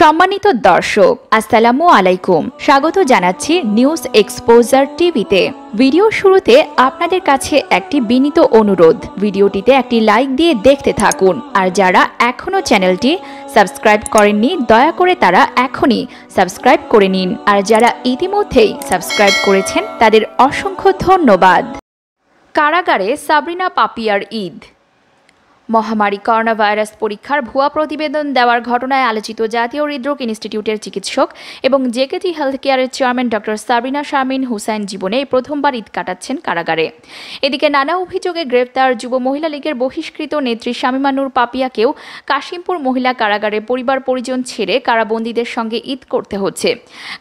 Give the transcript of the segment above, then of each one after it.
সম্মানিত দর্শক আসসালামু আলাইকুম স্বাগত জানাচ্ছি নিউজ এক্সপোজার টিভিতে ভিডিও শুরুতে আপনাদের কাছে একটি বিনীত অনুরোধ ভিডিওটিতে একটি লাইক দিয়ে দেখতে থাকুন আর যারা এখনও চ্যানেলটি সাবস্ক্রাইব করেননি দয়া করে তারা এখনই সাবস্ক্রাইব করে নিন আর যারা ইতিমধ্যেই সাবস্ক্রাইব করেছেন তাদের অসংখ্য ধন্যবাদ কারাগারে সাবরিনা পাপিয়ার ঈদ মহামারী করোনা ভাইরাস পরীক্ষার ভুয়া প্রতিবেদন দেওয়ার ঘটনায় আলোচিত জাতীয় হৃদরোগ ইনস্টিটিউটের চিকিৎসক এবং জেকেটি হেলথ কেয়ারের চেয়ারম্যান ডক্টর সাবিনা শামিন হুসাইন জীবনে প্রথমবার ঈদ কাটাচ্ছেন কারাগারে এদিকে নানা অভিযোগে গ্রেপ্তার যুব মহিলা লীগের বহিষ্কৃত নেত্রী শামিমানুর পাপিয়াকেও কাশিমপুর মহিলা কারাগারে পরিবার পরিজন ছেড়ে কারাবন্দীদের সঙ্গে ঈদ করতে হচ্ছে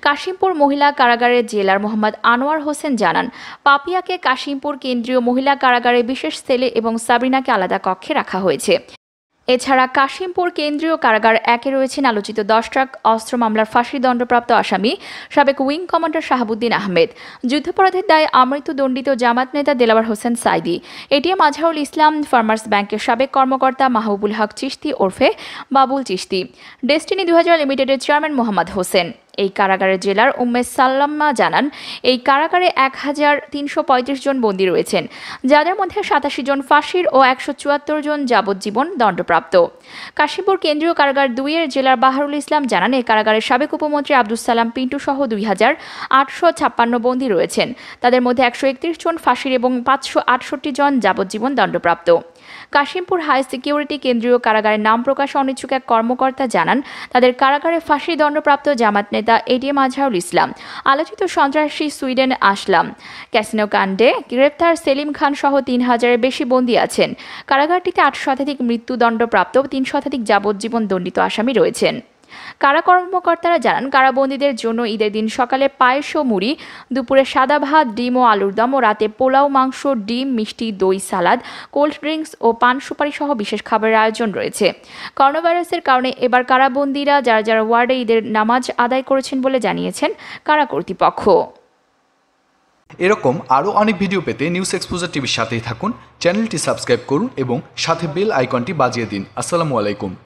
কাশিমপুর মহিলা কারাগারের জেলার মোহাম্মদ আনোয়ার হোসেন জানান পাপিয়াকে কাশিমপুর কেন্দ্রীয় মহিলা কারাগারে বিশেষ সেলে এবং সাবিনাকে আলাদা কক্ষে রাখা রাখা হয়েছে এছাড়া কাশিমপুর কেন্দ্রীয় কারাগার একে রয়েছেন আলোচিত দশ ট্রাক অস্ত্র মামলার ফাঁসির দণ্ডপ্রাপ্ত আসামি সাবেক উইং কমান্ডার শাহাবুদ্দিন আহমেদ যুদ্ধাপরাধের দায়ে আমৃত্যুদণ্ডিত জামাত নেতা দেলাওয়ার হোসেন সাইদি এটিএম আজহারুল ইসলাম ফার্মার্স ব্যাংকের সাবেক কর্মকর্তা মাহবুবুল হক চিস্তি ওরফে বাবুল চিস্তি ডেস্টিনি দু লিমিটেডের চেয়ারম্যান মোহাম্মদ হোসেন এই কারাগারের জেলার উম্মে সাল্লাম্মা জানান এই কারাগারে এক হাজার তিনশো পঁয়ত্রিশ জন বন্দী রয়েছেন যাদের মধ্যে সাতাশি জন ফাঁসির ও একশো চুয়াত্তর জন যাবজ্জীবন দণ্ডপ্রাপ্ত কাশীপুর কেন্দ্রীয় কারাগার দুইয়ের জেলার বাহারুল ইসলাম জানান এই কারাগারের সাবেক উপমন্ত্রী আব্দুল সালাম পিন্টু সহ দুই হাজার আটশো ছাপ্পান্ন বন্দী রয়েছেন তাদের মধ্যে একশো একত্রিশ জন ফাঁসির এবং পাঁচশো আটষট্টি জন যাবজ্জীবন দণ্ডপ্রাপ্ত কাশিমপুর হাই সিকিউরিটি কেন্দ্রীয় কারাগারের নাম প্রকাশে অনিচ্ছুক এক কর্মকর্তা জানান তাদের কারাগারে ফাঁসি দণ্ডপ্রাপ্ত জামাত নেতা নেতা এডিএম আজহারুল ইসলাম আলোচিত সন্ত্রাসী সুইডেন আসলাম ক্যাসিনো কাণ্ডে গ্রেপ্তার সেলিম খান সহ তিন হাজারের বেশি বন্দী আছেন কারাগারটিতে আট শতাধিক মৃত্যুদণ্ডপ্রাপ্ত তিন শতাধিক যাবজ্জীবন দণ্ডিত আসামি রয়েছেন কারা কর্মকর্তারা জানান কারাবন্দীদের জন্য ঈদের দিন সকালে পায়েস ও মুড়ি দুপুরে সাদা ভাত ডিম ও আলুর দম ও রাতে পোলাও মাংস ডিম মিষ্টি দই সালাদ কোল্ড ড্রিঙ্কস ও পান সুপারি সহ বিশেষ খাবারের আয়োজন রয়েছে করোনা ভাইরাসের কারণে এবার কারাবন্দীরা যারা যারা ওয়ার্ডে ঈদের নামাজ আদায় করেছেন বলে জানিয়েছেন কারা কর্তৃপক্ষ এরকম আরও অনেক ভিডিও পেতে নিউজ এক্সপোজার টিভির সাথেই থাকুন চ্যানেলটি সাবস্ক্রাইব করুন এবং সাথে বেল আইকনটি বাজিয়ে দিন আসসালামু আলাইকুম